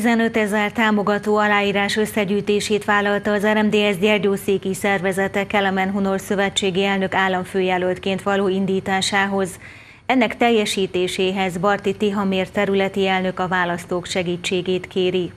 15 ezer támogató aláírás összegyűjtését vállalta az RMDS gyergyószéki szervezete Kelemen Hunor szövetségi elnök államfőjelöltként való indításához. Ennek teljesítéséhez Barti Tihamér területi elnök a választók segítségét kéri.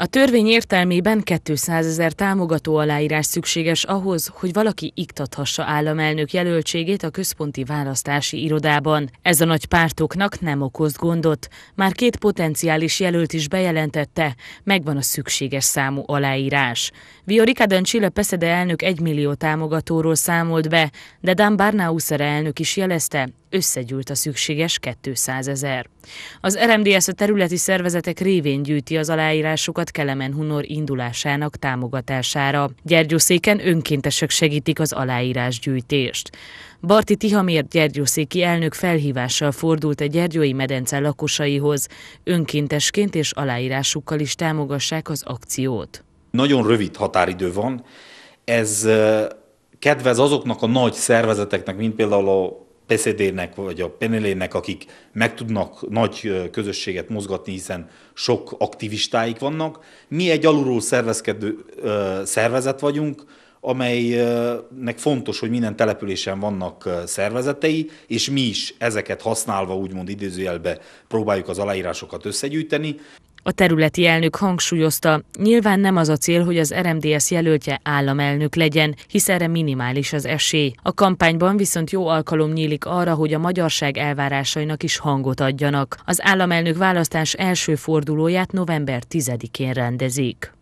A törvény értelmében 200 ezer támogató aláírás szükséges ahhoz, hogy valaki iktathassa államelnök jelöltségét a központi választási irodában. Ez a nagy pártoknak nem okoz gondot. Már két potenciális jelölt is bejelentette, megvan a szükséges számú aláírás. Viorica Dancsila Peszede elnök egymillió millió támogatóról számolt be, de Dan Barnauszere elnök is jelezte, összegyűlt a szükséges 200 ezer. Az RMDS a területi szervezetek révén gyűjti az aláírásokat Kelemen Hunor indulásának támogatására. Gyergyószéken önkéntesek segítik az aláírásgyűjtést. Barti Tihamér gyergyószéki elnök felhívással fordult a gyergyói medence lakosaihoz, önkéntesként és aláírásukkal is támogassák az akciót. Nagyon rövid határidő van, ez eh, kedvez azoknak a nagy szervezeteknek, mint például a PCD-nek vagy a PNL-nek, akik meg tudnak nagy közösséget mozgatni, hiszen sok aktivistáik vannak. Mi egy alulról szervezkedő szervezet vagyunk, amelynek fontos, hogy minden településen vannak szervezetei, és mi is ezeket használva, úgymond idézőjelbe próbáljuk az aláírásokat összegyűjteni. A területi elnök hangsúlyozta, nyilván nem az a cél, hogy az RMDS jelöltje államelnök legyen, hisz erre minimális az esély. A kampányban viszont jó alkalom nyílik arra, hogy a magyarság elvárásainak is hangot adjanak. Az államelnök választás első fordulóját november 10-én rendezik.